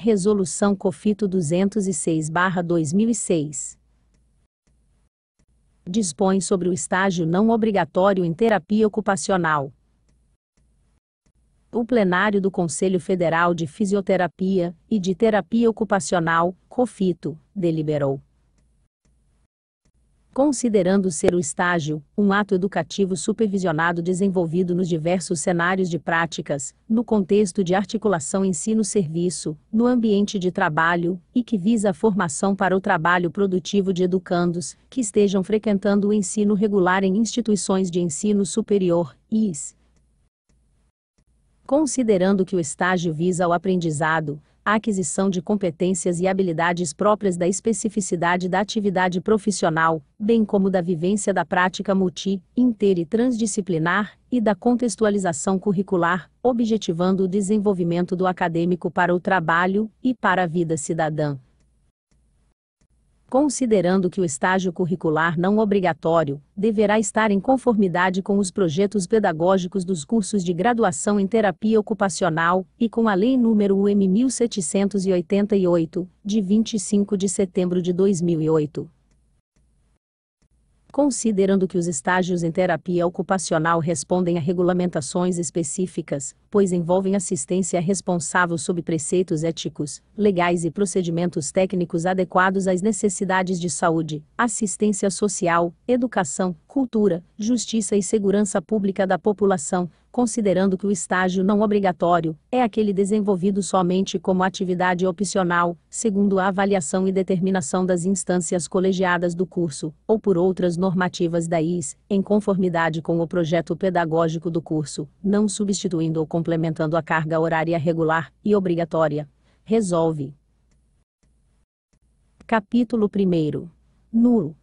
Resolução COFITO 206-2006. Dispõe sobre o estágio não obrigatório em terapia ocupacional. O plenário do Conselho Federal de Fisioterapia e de Terapia Ocupacional, COFITO, deliberou considerando ser o estágio um ato educativo supervisionado desenvolvido nos diversos cenários de práticas, no contexto de articulação ensino-serviço, no ambiente de trabalho, e que visa a formação para o trabalho produtivo de educandos que estejam frequentando o ensino regular em instituições de ensino superior, IS. Considerando que o estágio visa o aprendizado, a aquisição de competências e habilidades próprias da especificidade da atividade profissional, bem como da vivência da prática multi, inter e transdisciplinar, e da contextualização curricular, objetivando o desenvolvimento do acadêmico para o trabalho e para a vida cidadã considerando que o estágio curricular não obrigatório deverá estar em conformidade com os projetos pedagógicos dos cursos de graduação em terapia ocupacional e com a Lei Número UM 1788, de 25 de setembro de 2008 considerando que os estágios em terapia ocupacional respondem a regulamentações específicas, pois envolvem assistência responsável sob preceitos éticos, legais e procedimentos técnicos adequados às necessidades de saúde, assistência social, educação, cultura, justiça e segurança pública da população, considerando que o estágio não obrigatório é aquele desenvolvido somente como atividade opcional, segundo a avaliação e determinação das instâncias colegiadas do curso, ou por outras normativas da IS, em conformidade com o projeto pedagógico do curso, não substituindo ou complementando a carga horária regular e obrigatória. Resolve. Capítulo 1. Nulo.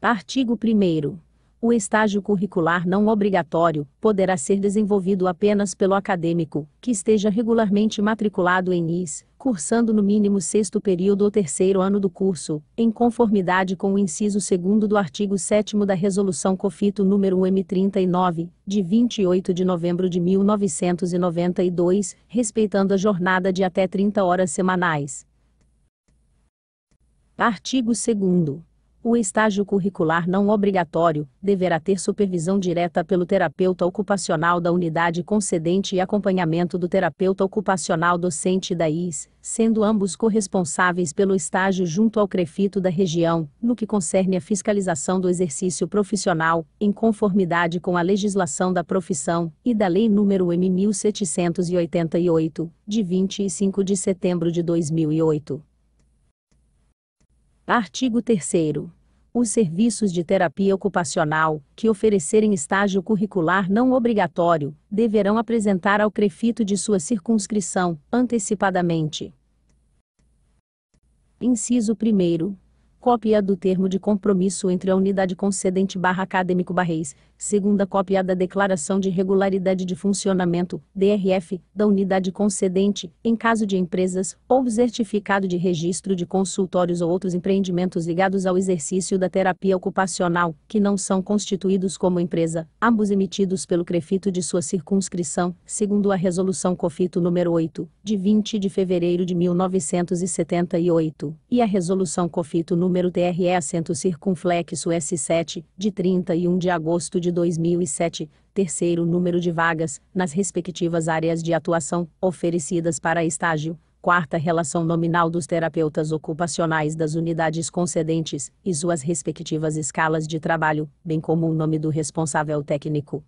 Artigo 1. O estágio curricular não obrigatório poderá ser desenvolvido apenas pelo acadêmico, que esteja regularmente matriculado em IS, cursando no mínimo sexto período ou terceiro ano do curso, em conformidade com o inciso 2 do artigo 7 da Resolução COFITO número M39, de 28 de novembro de 1992, respeitando a jornada de até 30 horas semanais. Artigo 2 o estágio curricular não obrigatório deverá ter supervisão direta pelo terapeuta ocupacional da unidade concedente e acompanhamento do terapeuta ocupacional docente da IS, sendo ambos corresponsáveis pelo estágio junto ao CREFITO da região, no que concerne a fiscalização do exercício profissional, em conformidade com a legislação da profissão e da Lei nº M1788, de 25 de setembro de 2008. Artigo 3 os serviços de terapia ocupacional, que oferecerem estágio curricular não obrigatório, deverão apresentar ao CREFITO de sua circunscrição, antecipadamente. Inciso 1. Cópia do termo de compromisso entre a unidade concedente barra acadêmico barreis segunda cópia da Declaração de Regularidade de Funcionamento, DRF, da unidade concedente, em caso de empresas, ou certificado de registro de consultórios ou outros empreendimentos ligados ao exercício da terapia ocupacional, que não são constituídos como empresa, ambos emitidos pelo Crefito de sua circunscrição, segundo a Resolução COFITO nº 8, de 20 de fevereiro de 1978, e a Resolução COFITO número TRE Assento circunflexo S7, de 31 de agosto de 2007, terceiro número de vagas, nas respectivas áreas de atuação, oferecidas para estágio, quarta relação nominal dos terapeutas ocupacionais das unidades concedentes e suas respectivas escalas de trabalho, bem como o nome do responsável técnico.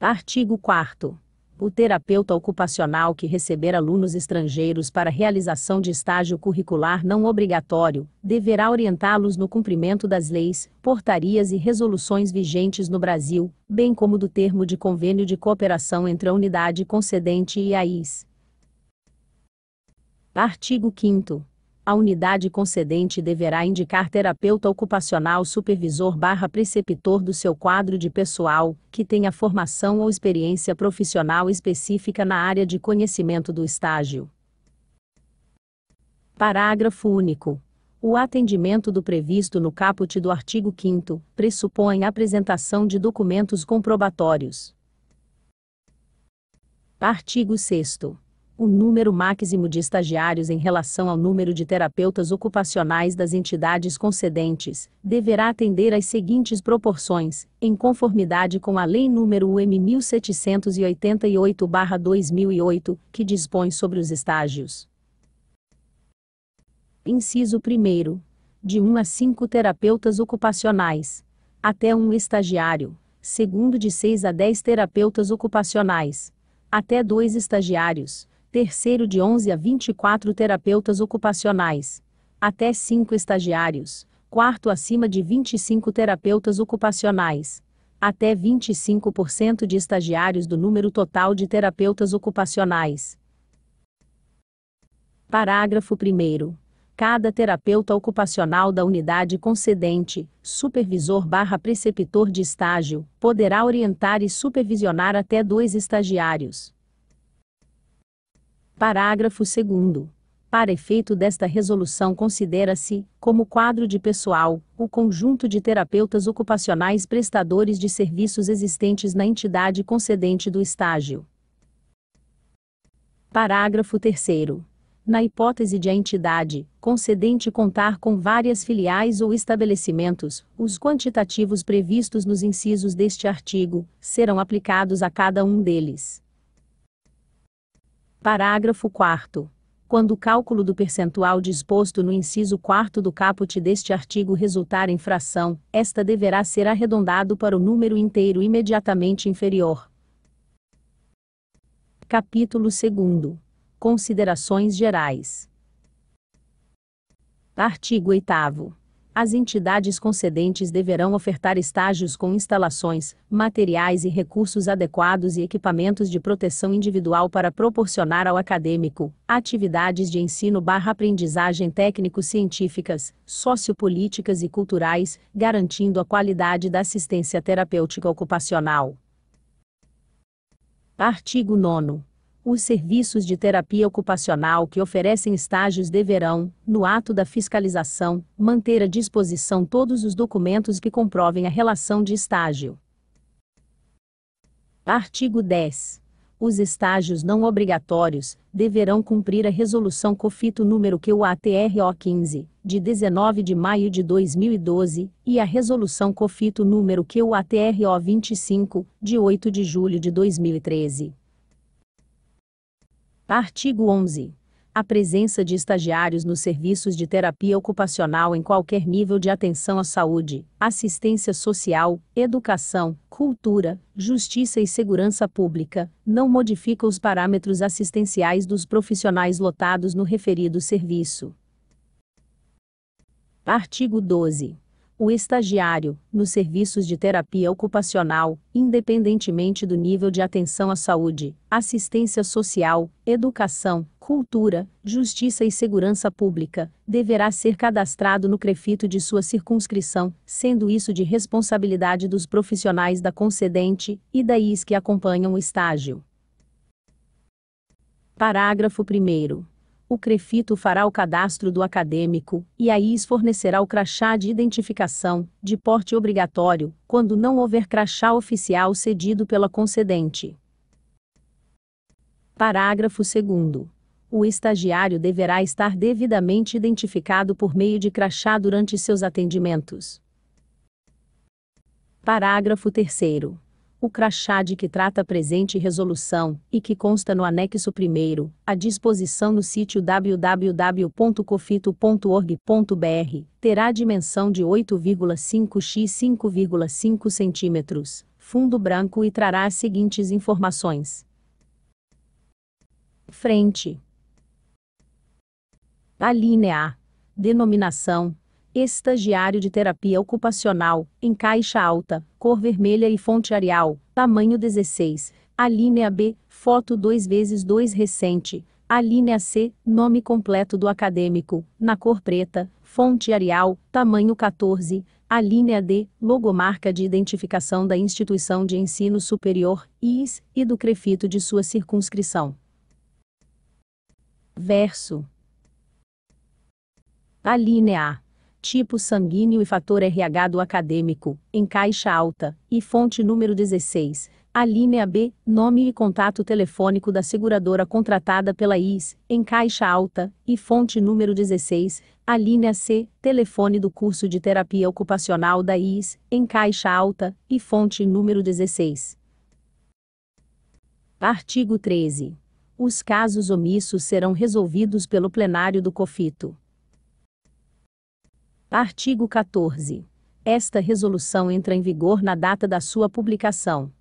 Artigo 4 o terapeuta ocupacional que receber alunos estrangeiros para realização de estágio curricular não obrigatório, deverá orientá-los no cumprimento das leis, portarias e resoluções vigentes no Brasil, bem como do termo de convênio de cooperação entre a unidade concedente e a IS. Artigo 5 a unidade concedente deverá indicar terapeuta ocupacional supervisor barra preceptor do seu quadro de pessoal, que tenha formação ou experiência profissional específica na área de conhecimento do estágio. Parágrafo único. O atendimento do previsto no caput do artigo 5 pressupõe apresentação de documentos comprobatórios. Artigo 6 o número máximo de estagiários em relação ao número de terapeutas ocupacionais das entidades concedentes deverá atender às seguintes proporções, em conformidade com a Lei nº UM 1788/2008, que dispõe sobre os estágios. Inciso 1 de 1 a 5 terapeutas ocupacionais, até 1 estagiário, segundo de 6 a 10 terapeutas ocupacionais, até 2 estagiários, terceiro de 11 a 24 terapeutas ocupacionais, até 5 estagiários, quarto acima de 25 terapeutas ocupacionais, até 25% de estagiários do número total de terapeutas ocupacionais. Parágrafo 1 cada terapeuta ocupacional da unidade concedente, supervisor barra preceptor de estágio, poderá orientar e supervisionar até dois estagiários. Parágrafo 2. Para efeito desta resolução, considera-se, como quadro de pessoal, o conjunto de terapeutas ocupacionais prestadores de serviços existentes na entidade concedente do estágio. Parágrafo 3. Na hipótese de a entidade concedente contar com várias filiais ou estabelecimentos, os quantitativos previstos nos incisos deste artigo serão aplicados a cada um deles. Parágrafo 4 quando o cálculo do percentual disposto no inciso 4 do caput deste artigo resultar em fração, esta deverá ser arredondado para o número inteiro imediatamente inferior. Capítulo 2. Considerações gerais. Artigo 8 as entidades concedentes deverão ofertar estágios com instalações, materiais e recursos adequados e equipamentos de proteção individual para proporcionar ao acadêmico atividades de ensino/aprendizagem técnico-científicas, sociopolíticas e culturais, garantindo a qualidade da assistência terapêutica ocupacional. Artigo 9 os serviços de terapia ocupacional que oferecem estágios deverão, no ato da fiscalização, manter à disposição todos os documentos que comprovem a relação de estágio. Artigo 10. Os estágios não obrigatórios deverão cumprir a resolução COFITO número QATRO 15, de 19 de maio de 2012, e a resolução COFITO número QATRO 25, de 8 de julho de 2013 Artigo 11. A presença de estagiários nos serviços de terapia ocupacional em qualquer nível de atenção à saúde, assistência social, educação, cultura, justiça e segurança pública não modifica os parâmetros assistenciais dos profissionais lotados no referido serviço. Artigo 12 o estagiário, nos serviços de terapia ocupacional, independentemente do nível de atenção à saúde, assistência social, educação, cultura, justiça e segurança pública, deverá ser cadastrado no crefito de sua circunscrição, sendo isso de responsabilidade dos profissionais da concedente e da IS que acompanham o estágio. Parágrafo 1 o Crefito fará o cadastro do acadêmico e a IS fornecerá o crachá de identificação, de porte obrigatório, quando não houver crachá oficial cedido pela concedente. Parágrafo 2. O estagiário deverá estar devidamente identificado por meio de crachá durante seus atendimentos. Parágrafo 3 o crachá de que trata a presente resolução, e que consta no anexo 1, à disposição no sítio www.cofito.org.br, terá dimensão de 8,5 x 5,5 cm, fundo branco e trará as seguintes informações. Frente. A linha A. Denominação, Estagiário de terapia ocupacional, em caixa alta, cor vermelha e fonte Arial, tamanho 16, alínea B, foto 2 vezes 2 recente, alínea C, nome completo do acadêmico, na cor preta, fonte Arial, tamanho 14, alínea D, logomarca de identificação da instituição de ensino superior, IS, e do crefito de sua circunscrição. Verso. Alínea A tipo sanguíneo e fator RH do acadêmico, em caixa alta, e fonte número 16, alínea B, nome e contato telefônico da seguradora contratada pela IS, em caixa alta, e fonte número 16, alínea C, telefone do curso de terapia ocupacional da IS, em caixa alta, e fonte número 16. Artigo 13. Os casos omissos serão resolvidos pelo plenário do COFITO. Artigo 14. Esta resolução entra em vigor na data da sua publicação.